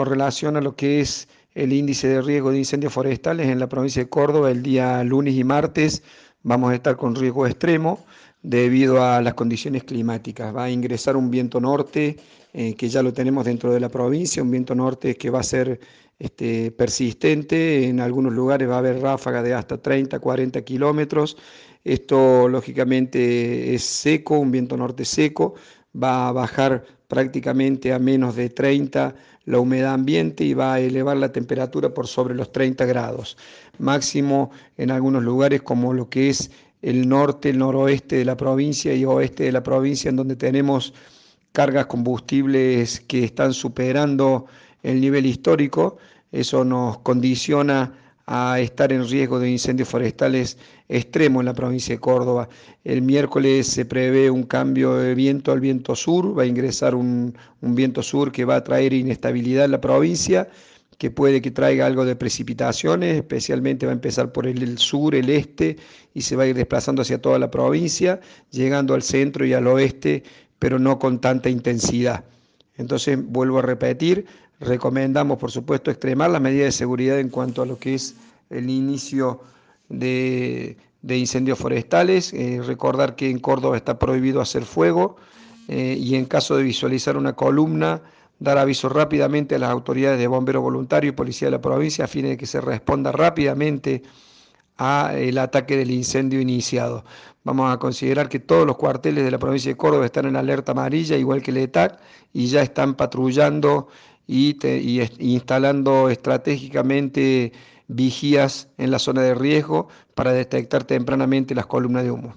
con relación a lo que es el índice de riesgo de incendios forestales en la provincia de Córdoba el día lunes y martes vamos a estar con riesgo extremo debido a las condiciones climáticas. Va a ingresar un viento norte, eh, que ya lo tenemos dentro de la provincia, un viento norte que va a ser este, persistente, en algunos lugares va a haber ráfagas de hasta 30, 40 kilómetros. Esto lógicamente es seco, un viento norte seco, va a bajar prácticamente a menos de 30 la humedad ambiente y va a elevar la temperatura por sobre los 30 grados. Máximo en algunos lugares como lo que es el norte, el noroeste de la provincia y oeste de la provincia, en donde tenemos cargas combustibles que están superando el nivel histórico. Eso nos condiciona a estar en riesgo de incendios forestales extremos en la provincia de Córdoba. El miércoles se prevé un cambio de viento al viento sur, va a ingresar un, viento sur que va a traer inestabilidad en la provincia que puede que traiga algo de precipitaciones, especialmente va a empezar por el, sur, el este, y se va a ir desplazando hacia toda la provincia, llegando al centro y al oeste, pero no con tanta intensidad. Entonces, vuelvo a repetir, recomendamos, por supuesto, extremar las medidas de seguridad en cuanto a lo que es el inicio de, incendios forestales. Eh, recordar que en Córdoba está prohibido hacer fuego eh, y en caso de visualizar una columna, dar aviso rápidamente a las autoridades de bomberos voluntarios y policía de la provincia a fin de que se responda rápidamente el ataque del incendio iniciado. Vamos a considerar que todos los cuarteles de la provincia de Córdoba están en alerta amarilla, igual que el ETAC, y ya están patrullando y, instalando estratégicamente vigías en la zona de riesgo para detectar tempranamente las columnas de humo.